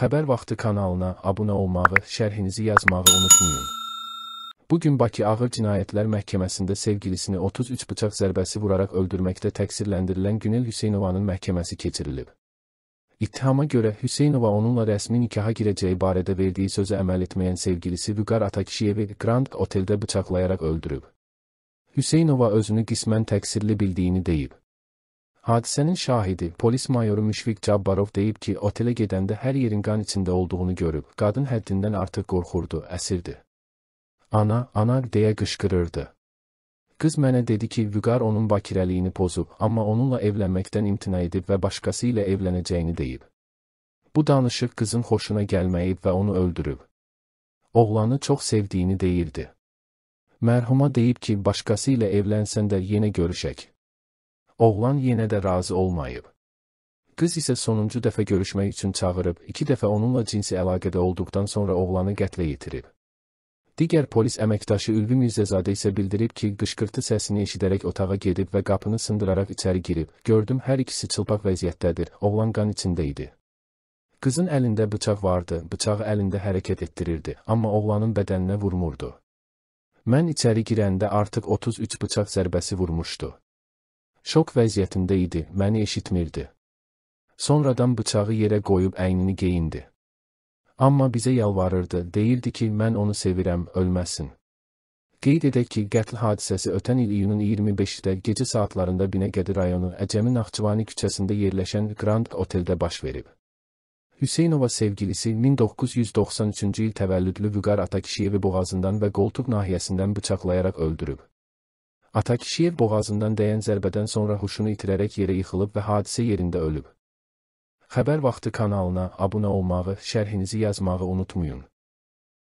Xəbər Vaxtı kanalına abunə olmağı, şərhinizi yazmağı unutmayın. Bugün Bakı Ağır Cinayətlər Məhkəməsində sevgilisini 33 bıçaq zərbəsi vuraraq öldürməkdə təqsirləndirilən Günel Hüseynovanın məhkəməsi keçirilib. İttihama görə Hüseynova onunla rəsmi nikaha girəcəyi barədə verdiyi sözə əməl etməyən sevgilisi Vüqar Atakişiyevi Grand Oteldə bıçaqlayaraq öldürüb. Hüseynova özünü qismən təqsirli bildiyini deyib. Hadisənin şahidi polis mayoru Müşfiq Cabbarov deyib ki, otelə gedəndə hər yerin qan içində olduğunu görüb, qadın həddindən artıq qorxurdu, əsirdi. Ana, ana deyə qışqırırdı. Qız mənə dedi ki, Vüqar onun bakirəliyini pozub, amma onunla evlənməkdən imtina edib və başqası ilə evlənəcəyini deyib. Bu danışıq qızın xoşuna gəlməyib və onu öldürüb. Oğlanı çox sevdiyini deyirdi. Mərhuma deyib ki, başqası ilə evlənsən də yenə görüşək. Oğlan yenə də razı olmayıb. Qız isə sonuncu dəfə görüşmək üçün çağırıb, iki dəfə onunla cinsi əlaqədə olduqdan sonra oğlanı qətlə yetirib. Digər polis əməkdaşı Ülvi Mirzəzadə isə bildirib ki, qışqırtı səsini eşidərək otağa gedib və qapını sındıraraq içəri girib, gördüm hər ikisi çılpaq vəziyyətdədir, oğlan qan içində idi. Qızın əlində bıçaq vardı, bıçağı əlində hərəkət etdirirdi, amma oğlanın bədəninə vurmurdu. Mən içəri girəndə artıq 33 bıçaq zərbəsi vurmuşdu. Şok vəziyyətində idi, məni eşitmirdi. Sonradan bıçağı yerə qoyub əynini geyindi. Amma bizə yalvarırdı, deyirdi ki, mən onu sevirəm, ölməsin. Qeyd edək ki, qətl hadisəsi ötən il iyunun 25-də gecə saatlarında Binəqədi rayonu Əcəmi Naxçıvani küçəsində yerləşən Grand Oteldə baş verib. Hüseynova sevgilisi 1993-cü il təvəllüdlü Vüqar Atakişiyevi boğazından və qoltuq nahiyəsindən bıçaqlayaraq öldürüb. Atakişiyev boğazından dəyən zərbədən sonra huşunu itirərək yerə yıxılıb və hadisə yerində ölüb. Xəbər vaxtı kanalına abunə olmağı, şərhinizi yazmağı unutmayın.